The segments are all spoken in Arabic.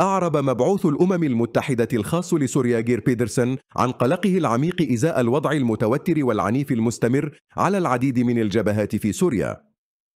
أعرب مبعوث الأمم المتحدة الخاص لسوريا جير بيدرسون عن قلقه العميق إزاء الوضع المتوتر والعنيف المستمر على العديد من الجبهات في سوريا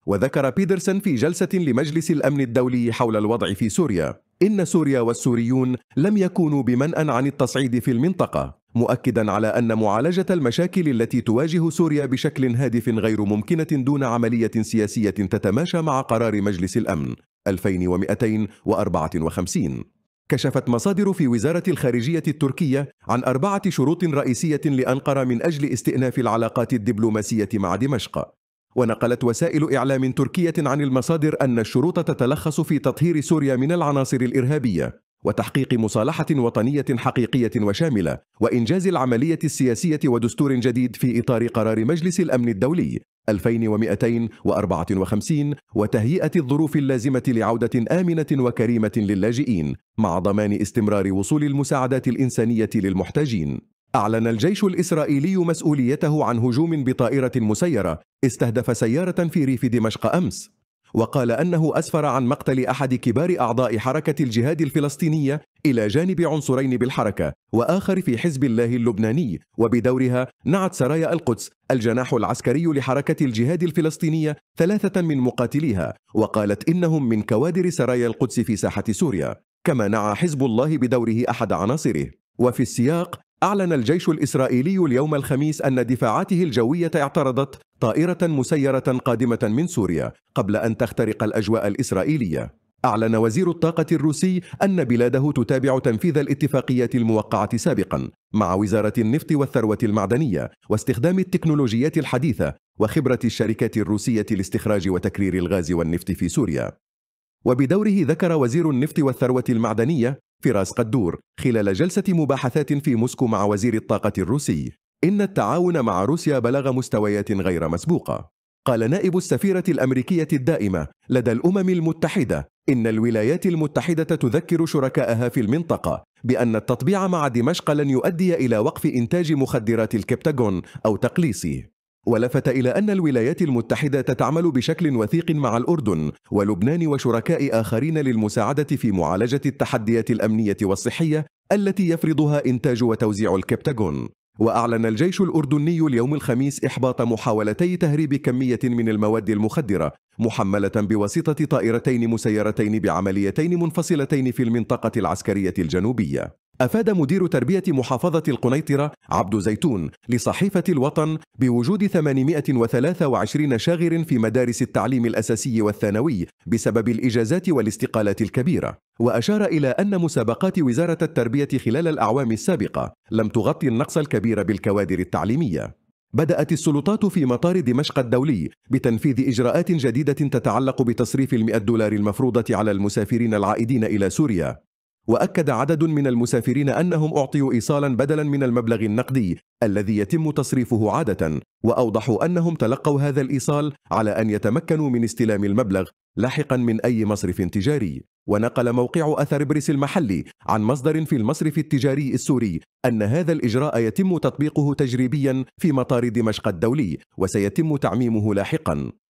وذكر بيدرسون في جلسة لمجلس الأمن الدولي حول الوضع في سوريا إن سوريا والسوريون لم يكونوا بمنأ عن التصعيد في المنطقة مؤكدا على أن معالجة المشاكل التي تواجه سوريا بشكل هادف غير ممكنة دون عملية سياسية تتماشى مع قرار مجلس الأمن 2254 كشفت مصادر في وزارة الخارجية التركية عن أربعة شروط رئيسية لأنقرة من أجل استئناف العلاقات الدبلوماسية مع دمشق ونقلت وسائل إعلام تركية عن المصادر أن الشروط تتلخص في تطهير سوريا من العناصر الإرهابية وتحقيق مصالحة وطنية حقيقية وشاملة وإنجاز العملية السياسية ودستور جديد في إطار قرار مجلس الأمن الدولي 2254 وتهيئة الظروف اللازمة لعودة آمنة وكريمة للاجئين مع ضمان استمرار وصول المساعدات الإنسانية للمحتاجين أعلن الجيش الإسرائيلي مسؤوليته عن هجوم بطائرة مسيرة استهدف سيارة في ريف دمشق أمس وقال أنه أسفر عن مقتل أحد كبار أعضاء حركة الجهاد الفلسطينية إلى جانب عنصرين بالحركة وآخر في حزب الله اللبناني وبدورها نعت سرايا القدس الجناح العسكري لحركة الجهاد الفلسطينية ثلاثة من مقاتليها وقالت إنهم من كوادر سرايا القدس في ساحة سوريا كما نعى حزب الله بدوره أحد عناصره وفي السياق أعلن الجيش الإسرائيلي اليوم الخميس أن دفاعاته الجوية اعترضت طائرة مسيرة قادمة من سوريا قبل أن تخترق الأجواء الإسرائيلية أعلن وزير الطاقة الروسي أن بلاده تتابع تنفيذ الاتفاقية الموقعة سابقا مع وزارة النفط والثروة المعدنية واستخدام التكنولوجيات الحديثة وخبرة الشركات الروسية لاستخراج وتكرير الغاز والنفط في سوريا وبدوره ذكر وزير النفط والثروة المعدنية فراس قدور خلال جلسة مباحثات في موسكو مع وزير الطاقة الروسي إن التعاون مع روسيا بلغ مستويات غير مسبوقة قال نائب السفيرة الأمريكية الدائمة لدى الأمم المتحدة إن الولايات المتحدة تذكر شركائها في المنطقة بأن التطبيع مع دمشق لن يؤدي إلى وقف إنتاج مخدرات الكبتاغون أو تقليصه ولفت إلى أن الولايات المتحدة تعمل بشكل وثيق مع الأردن ولبنان وشركاء آخرين للمساعدة في معالجة التحديات الأمنية والصحية التي يفرضها إنتاج وتوزيع الكبتاغون وأعلن الجيش الأردني اليوم الخميس إحباط محاولتي تهريب كمية من المواد المخدرة محملة بواسطة طائرتين مسيرتين بعمليتين منفصلتين في المنطقة العسكرية الجنوبية أفاد مدير تربية محافظة القنيطرة عبد زيتون لصحيفة الوطن بوجود 823 شاغر في مدارس التعليم الأساسي والثانوي بسبب الإجازات والاستقالات الكبيرة، وأشار إلى أن مسابقات وزارة التربية خلال الأعوام السابقة لم تغطي النقص الكبير بالكوادر التعليمية. بدأت السلطات في مطار دمشق الدولي بتنفيذ إجراءات جديدة تتعلق بتصريف المئة دولار المفروضة على المسافرين العائدين إلى سوريا وأكد عدد من المسافرين أنهم أعطيوا إيصالا بدلا من المبلغ النقدي الذي يتم تصريفه عادة وأوضحوا أنهم تلقوا هذا الإيصال على أن يتمكنوا من استلام المبلغ لاحقا من أي مصرف تجاري ونقل موقع أثر بريس المحلي عن مصدر في المصرف التجاري السوري أن هذا الإجراء يتم تطبيقه تجريبيا في مطار دمشق الدولي وسيتم تعميمه لاحقا